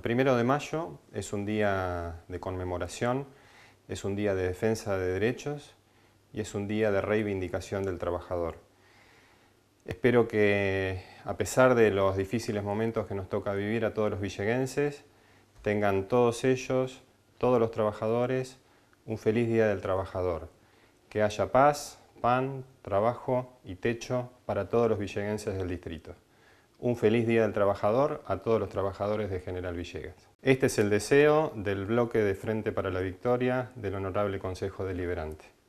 El Primero de mayo es un día de conmemoración, es un día de defensa de derechos y es un día de reivindicación del trabajador. Espero que, a pesar de los difíciles momentos que nos toca vivir a todos los villeguenses, tengan todos ellos, todos los trabajadores, un feliz Día del Trabajador. Que haya paz, pan, trabajo y techo para todos los villeguenses del distrito. Un feliz Día del Trabajador a todos los trabajadores de General Villegas. Este es el deseo del bloque de Frente para la Victoria del Honorable Consejo Deliberante.